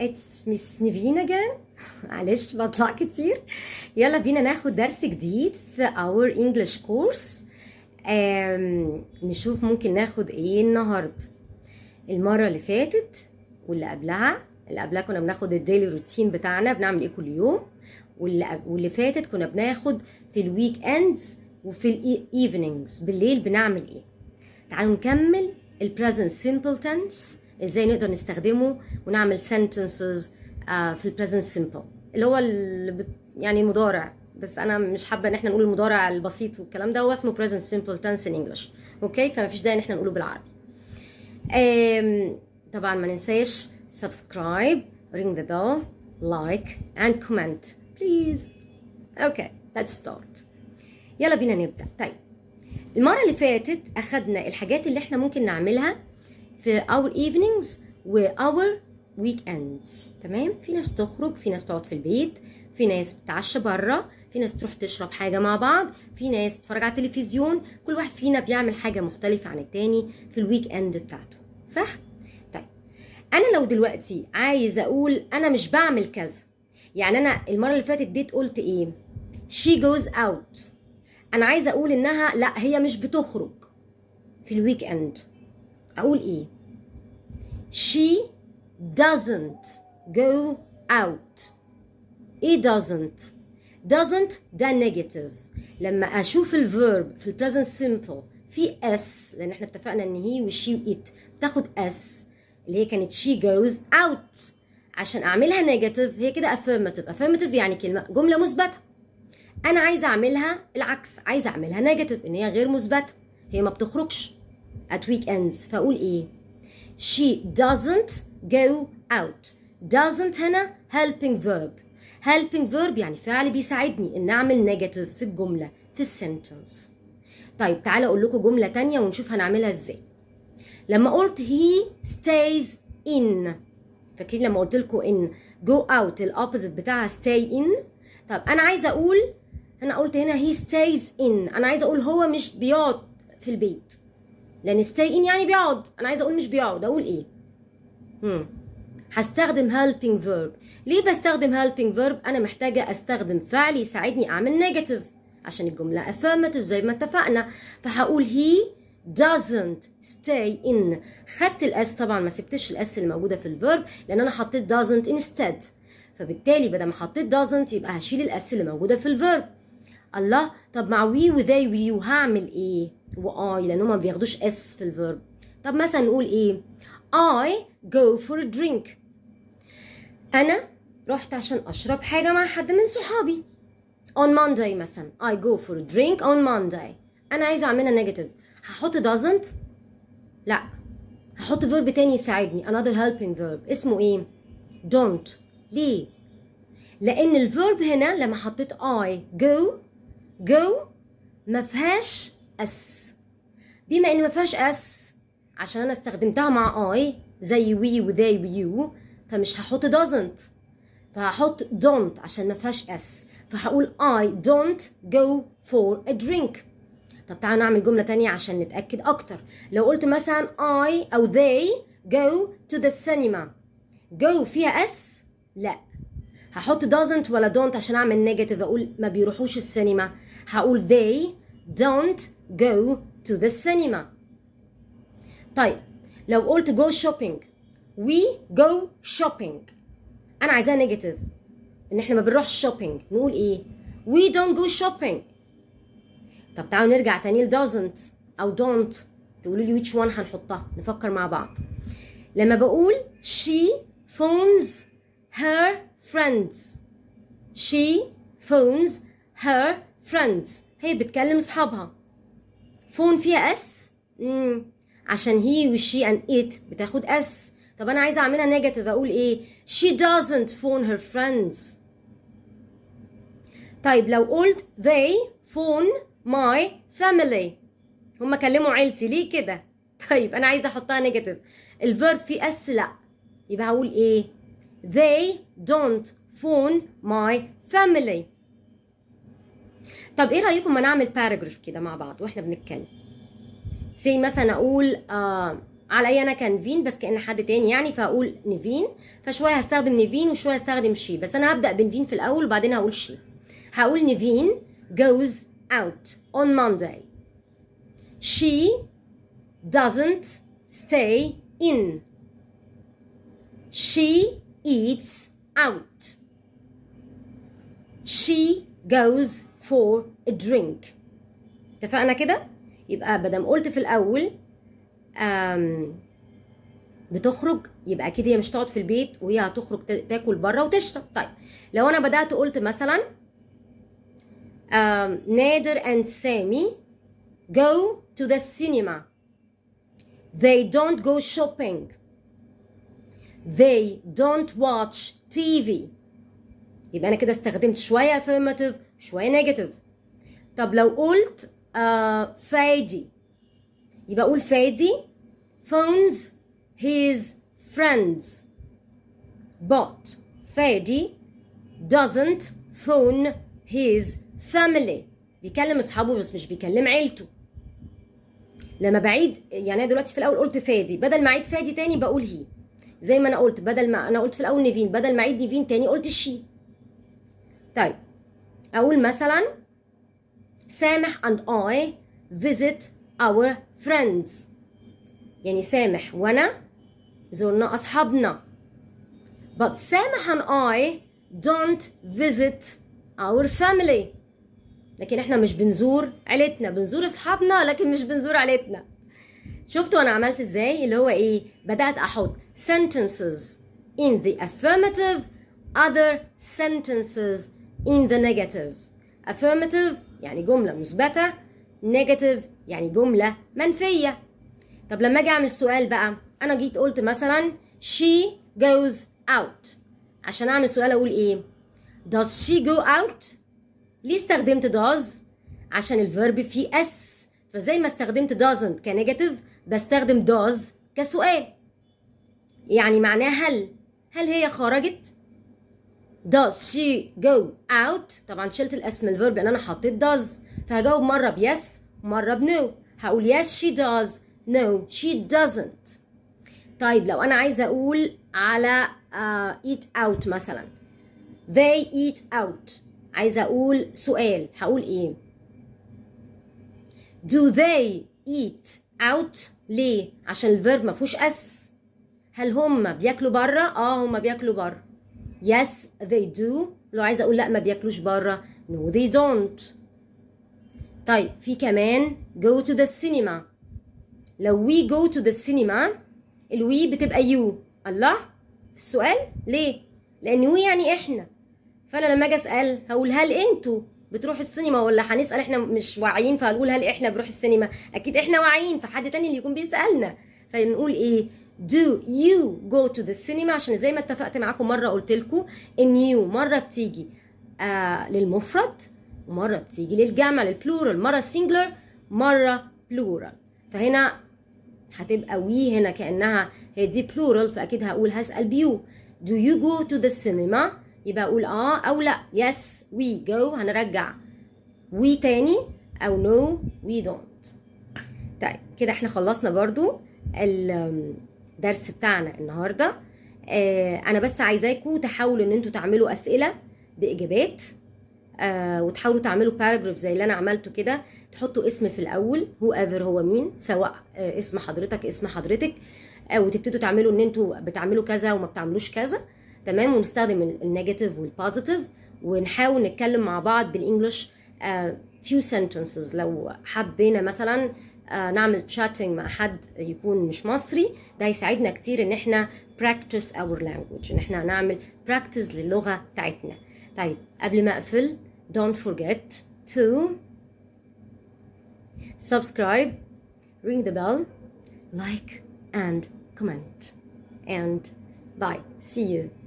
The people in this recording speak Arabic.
اتس مس نيفين اجين معلش بطلع كتير يلا بينا ناخد درس جديد في اور انجلش كورس نشوف ممكن ناخد ايه النهارده المره اللي فاتت واللي قبلها اللي قبلها كنا بناخد الديلي روتين بتاعنا بنعمل ايه كل يوم واللي واللي فاتت كنا بناخد في الويك اندز وفي الايفنينجز بالليل بنعمل ايه تعالوا نكمل البريزنت سيمبل تنس ازاي نقدر نستخدمه ونعمل sentences آه، في present simple اللي هو اللي يعني مضارع بس انا مش حابه ان احنا نقول المضارع البسيط والكلام ده هو اسمه present simple tense in english اوكي فما فيش داعي ان احنا نقوله بالعربي طبعا ما ننساش subscribe ring the bell like and comment please okay let's start يلا بينا نبدا طيب المره اللي فاتت اخدنا الحاجات اللي احنا ممكن نعملها في our evenings و our weekends تمام في ناس بتخرج في ناس بتقعد في البيت في ناس بتتعشى بره في ناس بتروح تشرب حاجه مع بعض في ناس بتتفرج على التلفزيون كل واحد فينا بيعمل حاجه مختلفه عن التاني في الويك اند بتاعته صح طيب انا لو دلوقتي عايز اقول انا مش بعمل كذا يعني انا المره اللي فاتت ديت قلت ايه she goes out انا عايزه اقول انها لا هي مش بتخرج في الويك اند اقول ايه she doesn't go out ايه doesn't doesn't ده نيجاتيف لما اشوف الفيرب في البريزنت سيمبل في اس لان احنا اتفقنا ان هي وشي وات تاخد اس اللي هي كانت she goes out عشان اعملها نيجاتيف هي كده افيرماتيف افيرماتيف يعني كلمه جمله مثبته انا عايزه اعملها العكس عايزه اعملها نيجاتيف ان هي غير مثبته هي ما بتخرجش at weekends فأقول إيه she doesn't go out doesn't هنا helping verb helping verb يعني فعل بيساعدني إن أعمل negative في الجملة في السنتنس طيب تعالى أقول لكم جملة تانية ونشوف هنعملها إزاي لما قلت he stays in فاكرين لما قلت لكم إن go out الأوبوزيت بتاعها stay in طب أنا عايزة أقول أنا قلت هنا he stays in أنا عايزة أقول هو مش بيقعد في البيت لان stay in يعني بيقعد انا عايزه اقول مش بيقعد اقول ايه هم. هستخدم helping verb ليه بستخدم helping verb انا محتاجه استخدم فعل يساعدني اعمل negative عشان الجمله affirmative زي ما اتفقنا فهقول he doesn't stay in خدت الاس طبعا ما سبتش الاس اللي موجوده في الفيرب لان انا حطيت doesn't instead فبالتالي بدل ما حطيت doesn't يبقى هشيل الاس اللي موجوده في الفيرب الله طب مع we وذي ويو هعمل ايه واي لان هما ما بياخدوش اس في الفيرب طب مثلا نقول ايه I go for a drink انا رحت عشان اشرب حاجه مع حد من صحابي on Monday مثلا I go for a drink on Monday انا عايزه اعملها نيجاتيف هحط doesn't لا هحط فيرب تاني يساعدني another helping verb اسمه ايه don't ليه لان الفيرب هنا لما حطيت I go go ما فيهاش اس بما ان ما فيهاش اس عشان انا استخدمتها مع اي زي وي وذي ويو فمش هحط doesn't فهحط don't عشان ما فيهاش اس فهقول I don't go for a drink طب تعالوا نعمل جملة تانية عشان نتأكد أكتر لو قلت مثلا I أو they go to the cinema go فيها اس لا هحط doesn't ولا don't عشان أعمل negative أقول ما بيروحوش السينما هقول they don't go to the cinema طيب لو قلت go shopping we go shopping انا عايزاه نيجاتيف ان احنا ما بنروحش شوبينج نقول ايه we don't go shopping طب تعالوا نرجع تاني ل doesn't او don't تقولوا لي which one هنحطها نفكر مع بعض لما بقول she phones her friends she phones her فريندز هي بتكلم اصحابها فون فيها اس امم عشان هي وشي ان ات بتاخد اس طب انا عايزه اعملها نيجاتيف اقول ايه she doesn't phone her friends طيب لو قلت they phone my family هما كلموا عيلتي ليه كده طيب انا عايزه احطها نيجاتيف الفيرب فيه اس لا يبقى هقول ايه they don't phone my family طب ايه رايكم ما نعمل باراجراف كده مع بعض واحنا بنتكلم زي مثلا اقول آه عليا انا كان فين بس كان حد تاني يعني فهقول نيفين فشويه هستخدم نيفين وشويه هستخدم شي بس انا هبدا بنفين في الاول وبعدين هقول شي هقول نيفين goes out on Monday she doesn't stay in she eats out she goes for a drink اتفقنا كده يبقى بدل قلت في الاول بتخرج يبقى اكيد هي مش هتقعد في البيت وهي هتخرج تاكل بره وتشرب طيب لو انا بدات قلت مثلا نادر اند سامي go to the cinema they don't go shopping they don't watch TV يبقى انا كده استخدمت شويه affirmative شوية نيجاتيف طب لو قلت آه فادي يبقى أقول فادي phones his friends but فادي doesn't phone his family بيكلم أصحابه بس مش بيكلم عيلته لما بعيد يعني انا دلوقتي في الاول قلت فادي بدل ما اعيد فادي تاني بقول هي زي ما انا قلت بدل ما انا قلت في الاول نيفين بدل ما اعيد نيفين تاني قلت شي طيب أقول مثلا سامح and I visit our friends يعني سامح وأنا زرنا أصحابنا but سامح and I don't visit our family لكن احنا مش بنزور عيلتنا بنزور اصحابنا لكن مش بنزور عيلتنا شفتوا انا عملت ازاي اللي هو ايه بدات احط sentences in the affirmative other sentences in the negative affirmative يعني جملة مثبتة negative يعني جملة منفية طب لما أجي أعمل سؤال بقى أنا جيت قلت مثلا she goes out عشان أعمل سؤال أقول إيه does she go out ليه استخدمت does عشان الفيرب فيه s فزي ما استخدمت doesn't كنيجاتيف بستخدم does كسؤال يعني معناه هل هل هي خرجت does she go out طبعا شلت الاسم الفيرب لان انا حطيت does فهجاوب مره بيس مره بنو هقول yes she does no she doesn't طيب لو انا عايزه اقول على uh, eat out مثلا they eat out عايزه اقول سؤال هقول ايه do they eat out ليه عشان الفيرب ما فيهوش اس هل هم بياكلوا بره اه هم بياكلوا بره Yes, they do. لو عايزة أقول لا ما بياكلوش بره. No, they don't. طيب في كمان go to the cinema. لو we go to the cinema الوي بتبقى you. الله السؤال ليه؟ لأن وي يعني إحنا. فأنا لما أجي أسأل هقول هل أنتوا بتروح السينما ولا هنسال احنا مش واعيين فهنقول هل احنا بنروح السينما اكيد احنا واعيين فحد تاني اللي يكون بيسالنا فنقول ايه do you go to the cinema عشان زي ما اتفقت معاكم مره قلت لكم ان you مره بتيجي آه للمفرد ومره بتيجي للجمع للبلورال مره سينجلر مره بلورال فهنا هتبقى وي هنا كانها هي دي بلورال فاكيد هقول هسال بيو do you go to the cinema يبقى اقول اه او لا yes we go هنرجع we تاني او no we don't طيب كده احنا خلصنا برضو ال الدرس بتاعنا النهارده آه، انا بس عايزاكم تحاولوا ان انتوا تعملوا اسئله باجابات آه، وتحاولوا تعملوا باراجراف زي اللي انا عملته كده تحطوا اسم في الاول هو ايفر هو مين سواء آه، اسم حضرتك اسم حضرتك وتبتدوا تعملوا ان انتوا بتعملوا كذا وما بتعملوش كذا تمام ونستخدم النيجاتيف والبوزيتيف ونحاول نتكلم مع بعض بالانجلش فيو few sentences لو حبينا مثلا آه، نعمل تشاتنج مع حد يكون مش مصري ده يساعدنا كتير ان احنا براكتس اور لانجوج ان احنا نعمل براكتس للغه بتاعتنا طيب قبل ما اقفل دونت فورجيت تو سبسكرايب رينج ذا بيل لايك اند كومنت اند باي سي يو